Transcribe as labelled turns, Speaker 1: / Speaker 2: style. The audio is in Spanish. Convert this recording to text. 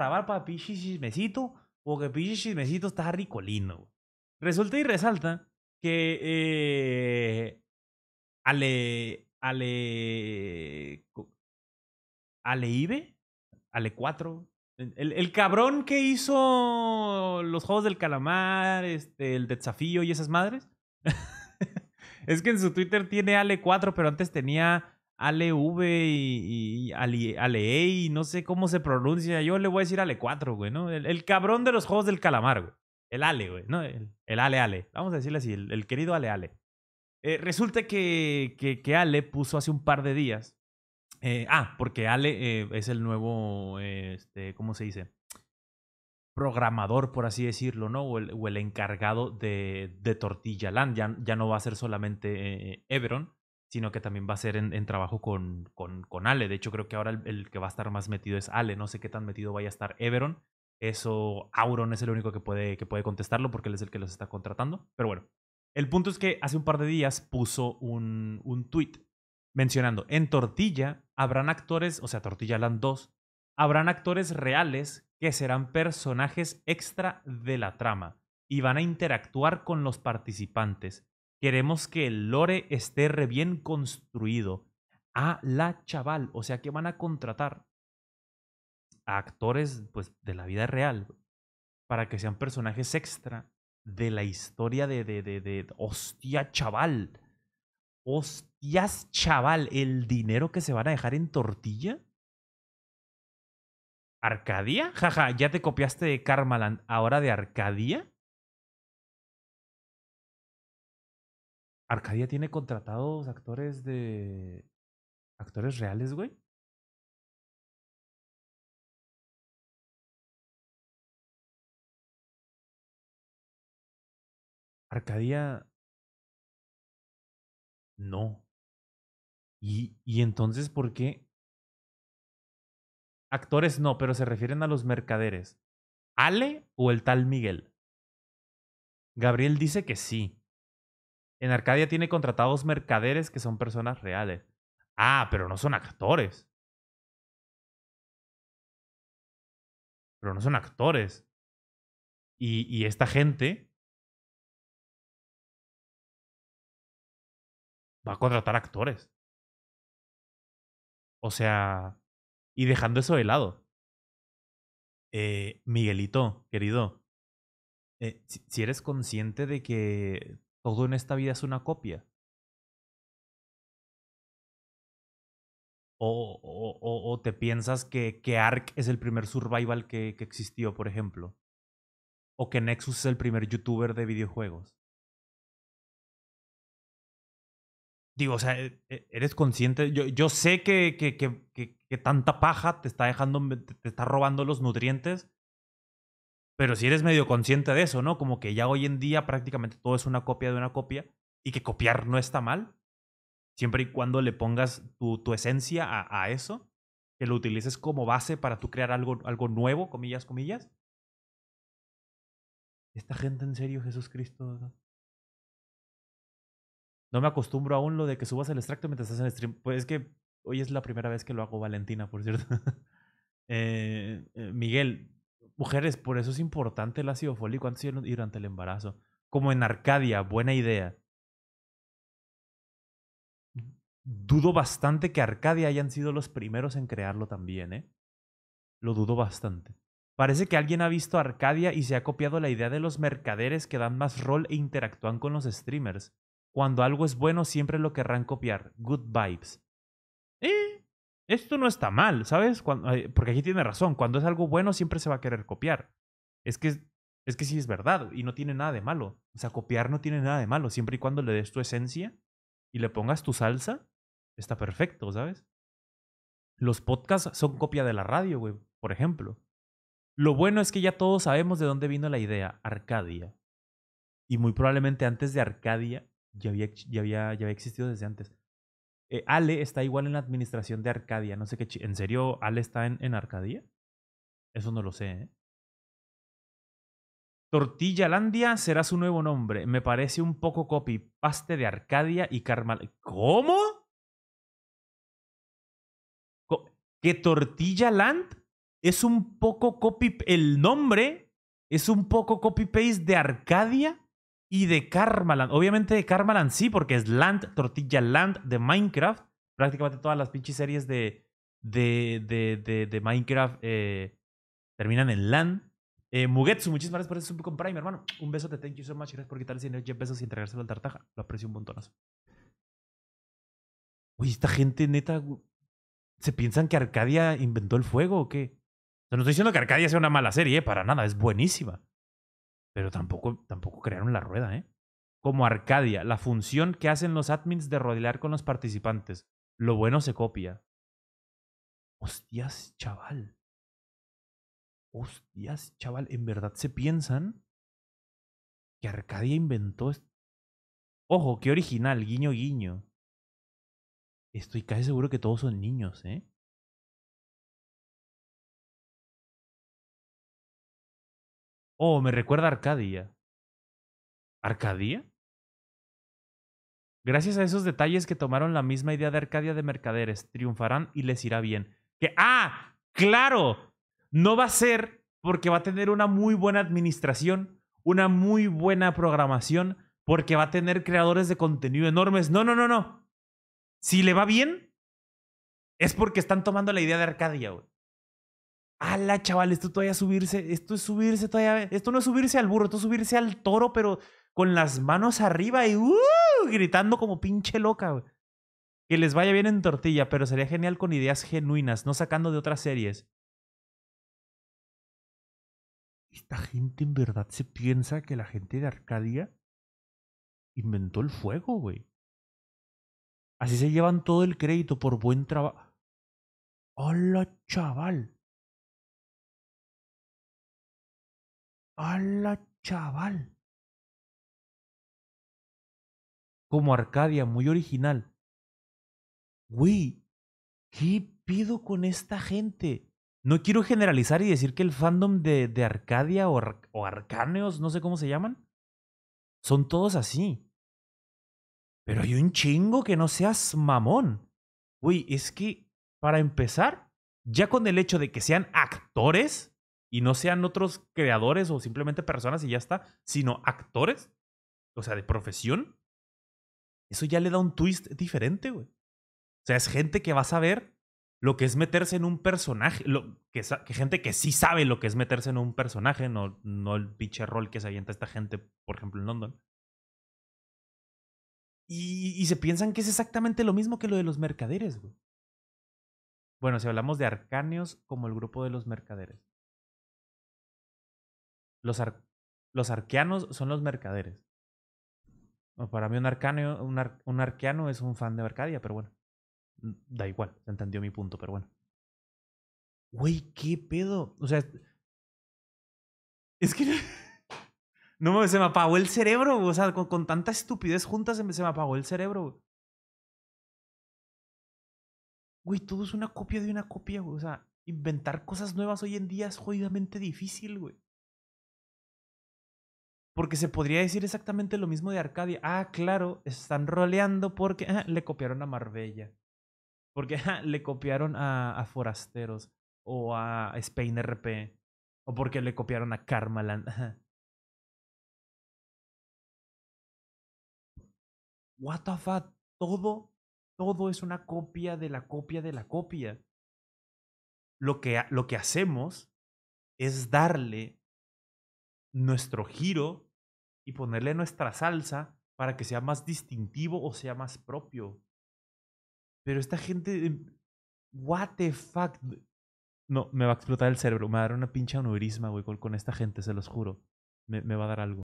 Speaker 1: grabar para Pichi chismecito, que Pichi chismecito está ricolino. Resulta y resalta que eh, Ale Ale. Ale. Ibe Ale 4. El, cabrón que hizo los juegos del calamar, este, el de desafío y esas madres. es que en su Twitter tiene Ale 4, pero antes tenía Ale V y, Ale, y no sé cómo se pronuncia. Yo le voy a decir Ale4, güey, ¿no? El, cabrón de los juegos del calamar, güey. El Ale, güey, ¿no? El, Ale Ale. Vamos a decirle así, el, querido Ale Ale. Eh, resulta que, que, Ale puso hace un par de días. Eh, ah, porque Ale eh, es el nuevo, este, ¿cómo se dice? Programador, por así decirlo, ¿no? O el, encargado de, de Tortilla Land. Ya, ya, no va a ser solamente Everon sino que también va a ser en, trabajo con, Ale. De hecho, creo que ahora el, que va a estar más metido es Ale. No sé qué tan metido vaya a estar Everon. Eso, Auron es el único que puede, que puede contestarlo porque él es el que los está contratando. Pero bueno, el punto es que hace un par de días puso un, un tweet mencionando, en Tortilla habrán actores, o sea, Tortilla Land 2, habrán actores reales que serán personajes extra de la trama y van a interactuar con los participantes. Queremos que el lore esté re bien construido. A la chaval, o sea que van a contratar a actores pues, de la vida real para que sean personajes extra de la historia de, de, de, de, hostia chaval. Hostias chaval, el dinero que se van a dejar en tortilla. ¿Arcadia? Jaja, ya te copiaste de Carmaland ahora de Arcadia.
Speaker 2: Arcadia tiene contratados actores de. actores reales, güey. Arcadia. No. Y, y entonces, ¿por qué? Actores no, pero se refieren a los
Speaker 1: mercaderes. ¿Ale o el tal Miguel? Gabriel dice que sí. En Arcadia tiene contratados mercaderes que son personas reales.
Speaker 2: Ah, pero no son actores. Pero no son actores. Y, esta gente va a contratar actores. O sea, y dejando eso de lado.
Speaker 1: Eh, Miguelito, querido, eh, si eres consciente de que todo en esta vida es una copia. O, te piensas que, que Ark es el primer survival que, existió, por ejemplo. O que Nexus es el primer youtuber de videojuegos. Digo, o sea, e, e, eres consciente. Yo, sé que, que, que, tanta paja te está dejando, te está robando los nutrientes pero si eres medio consciente de eso, ¿no? Como que ya hoy en día prácticamente todo es una copia de una copia y que copiar no está mal, siempre y cuando le pongas tu, tu esencia a, eso, que lo utilices como base para tú crear algo, algo nuevo, comillas, comillas. Esta gente en serio, Jesús Cristo. No? me acostumbro aún lo de que subas el extracto mientras estás en stream. Pues es que hoy es la primera vez que lo hago, Valentina, por cierto. Eh, eh, Miguel, Mujeres, por eso es importante el ácido fólico antes y durante el embarazo. Como en Arcadia, buena idea. Dudo bastante que Arcadia hayan sido los primeros en crearlo también, ¿eh? Lo dudo bastante. Parece que alguien ha visto Arcadia y se ha copiado la idea de los mercaderes que dan más rol e interactúan con los streamers. Cuando algo es bueno siempre lo querrán copiar. Good vibes. ¿Eh? esto no está mal, ¿sabes? porque aquí tiene razón, cuando es algo bueno siempre se va a querer copiar. Es que, es que sí es verdad y no tiene nada de malo. O sea, copiar no tiene nada de malo, siempre y cuando le des tu esencia y le pongas tu salsa, está perfecto, ¿sabes? Los podcasts son copia de la radio, güey, por ejemplo. Lo bueno es que ya todos sabemos de dónde vino la idea, Arcadia. Y muy probablemente antes de Arcadia ya ya ya había existido desde antes. Eh, Ale está igual en la administración de Arcadia. No sé qué. ¿En serio Ale está en, en Arcadia? Eso no lo sé. ¿eh? Landia será su nuevo nombre. Me parece un poco copy-paste de Arcadia y Carmal. ¿Cómo? ¿Que Land es un poco copy... El nombre es un poco copy-paste de Arcadia? y de Karmaland. Obviamente de Karmaland sí, porque es Land, Tortilla Land de Minecraft. Prácticamente todas las pinches series de, de, de, Minecraft eh, terminan en Land. Eh, Mugetsu, muchísimas gracias por ese sub Prime, hermano. Un beso, te thank you so much. Gracias por quitarle el 10 pesos y entregárselo al Tartaja. Lo aprecio un montonazo. Uy, esta gente neta. ¿Se piensan que Arcadia inventó el fuego o qué? O sea, no estoy diciendo que Arcadia sea una mala serie, eh, para nada, es buenísima. Pero tampoco, tampoco crearon la rueda, ¿eh? Como Arcadia, la función que hacen los admins de rodear con los participantes. Lo bueno se copia.
Speaker 2: Hostias, chaval.
Speaker 1: Hostias, chaval. ¿En verdad se piensan que Arcadia inventó
Speaker 2: esto? Ojo, qué original, guiño, guiño. Estoy casi seguro que todos son niños, ¿eh? Oh, me recuerda Arcadia. ¿Arcadia?
Speaker 1: Gracias a esos detalles que tomaron la misma idea de Arcadia de mercaderes, triunfarán y les irá bien. Que, ah, claro, no va a ser porque va a tener una muy buena administración, una muy buena programación, porque va a tener creadores de contenido enormes. No, no, no, no. Si le va bien, es porque están tomando la idea de Arcadia, ¡Hala, chaval, esto todavía subirse, esto es subirse todavía, esto no es subirse al burro, esto es subirse al toro, pero con las manos arriba y uh, gritando como pinche loca. güey. Que les vaya bien en tortilla, pero sería genial con ideas genuinas, no sacando de otras series. ¿Esta gente en verdad se piensa que la gente de Arcadia
Speaker 2: inventó el fuego, güey? Así se llevan todo el crédito por buen trabajo. ¡Hala, chaval! la chaval! Como Arcadia, muy original. Güey,
Speaker 1: ¿qué pido con esta gente? No quiero generalizar y decir que el fandom de, Arcadia o, o Arcaneos, no sé cómo se llaman, son todos así. Pero hay un chingo que no seas mamón. Güey, es que, para empezar, ya con el hecho de que sean actores, y no sean otros creadores o simplemente personas y ya está, sino actores, o sea, de profesión, eso ya le da un twist diferente, güey. O sea, es gente que va a saber lo que es meterse en un personaje, lo, que, gente que sí sabe lo que es meterse en un personaje, no, no el pinche rol que se avienta esta gente, por ejemplo, en London. Y, se piensan que es exactamente lo mismo que lo de los mercaderes, güey. Bueno, si hablamos de Arcanios como el grupo de los mercaderes. Los, arqueanos son los mercaderes. para mí un, arcano, un, arqueano es un fan de Mercadia, pero bueno. Da igual, se entendió mi punto, pero bueno. Güey, qué pedo. O sea, es que... No me se me apagó el cerebro, o sea, con, tanta estupidez juntas se me, me apagó el cerebro. Güey, todo es una copia de una copia, güey. O sea, inventar cosas nuevas hoy en día es jodidamente difícil, güey. Porque se podría decir exactamente lo mismo de Arcadia. Ah, claro, están roleando porque le copiaron a Marbella. Porque le copiaron a, Forasteros o a Spain RP.
Speaker 2: O porque le copiaron a Carmaland What the fuck? Todo, todo es una copia de
Speaker 1: la copia de la copia. Lo que, lo que hacemos es darle nuestro giro y ponerle nuestra salsa para que sea más distintivo o sea más propio. Pero esta gente,
Speaker 2: em, what
Speaker 1: the fuck. No, me va a explotar el cerebro, me va a dar una pincha aneurisma, güey, con, esta gente, se los juro. me va a dar algo.